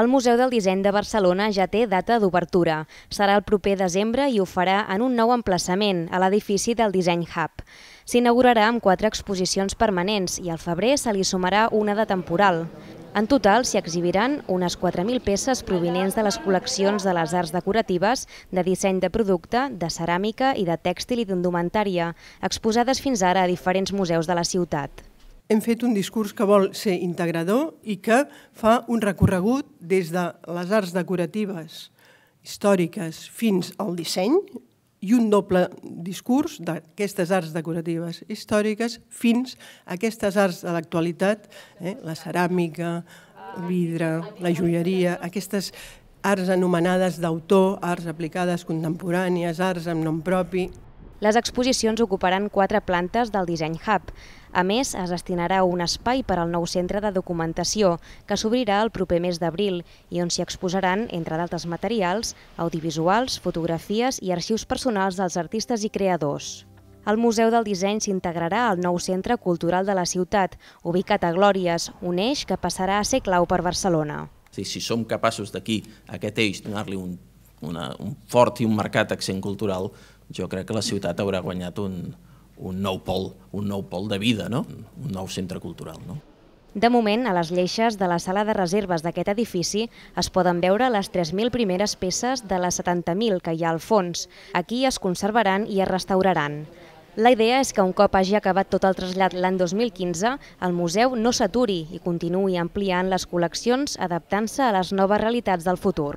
El Museu del Disseny de Barcelona ja té data d'obertura. Serà el proper desembre i ho farà en un nou emplaçament, a l'edifici del Disseny Hub. S'inaugurarà amb quatre exposicions permanents i al febrer se li sumarà una de temporal. En total s'hi exhibiran unes 4.000 peces provinents de les col·leccions de les arts decoratives, de disseny de producte, de ceràmica i de tèxtil i d'indumentària, exposades fins ara a diferents museus de la ciutat hem fet un discurs que vol ser integrador i que fa un recorregut des de les arts decoratives històriques fins al disseny i un doble discurs d'aquestes arts decoratives històriques fins a aquestes arts de l'actualitat, eh? la ceràmica, el vidre, la joieria, aquestes arts anomenades d'autor, arts aplicades contemporànies, arts amb nom propi, les exposicions ocuparan quatre plantes del Disseny Hub. A més, es destinarà un espai per al nou centre de documentació, que s'obrirà el proper mes d'abril i on s'hi exposaran, entre d'altres materials, audiovisuals, fotografies i arxius personals dels artistes i creadors. El Museu del Disseny s'integrarà al nou Centre Cultural de la Ciutat, ubicat a Glòries, un eix que passarà a ser clau per Barcelona. Si som capaços d'aquí, aquest eix, donar-li un una, un fort i un marcat accent cultural, jo crec que la ciutat haurà guanyat un, un nou pol, un nou pol de vida, no? un nou centre cultural. No? De moment, a les lleixes de la sala de reserves d'aquest edifici es poden veure les 3.000 primeres peces de les 70.000 que hi ha al fons. Aquí es conservaran i es restauraran. La idea és que un cop hagi acabat tot el trasllat l'any 2015, el museu no s'aturi i continuï ampliant les col·leccions adaptant-se a les noves realitats del futur.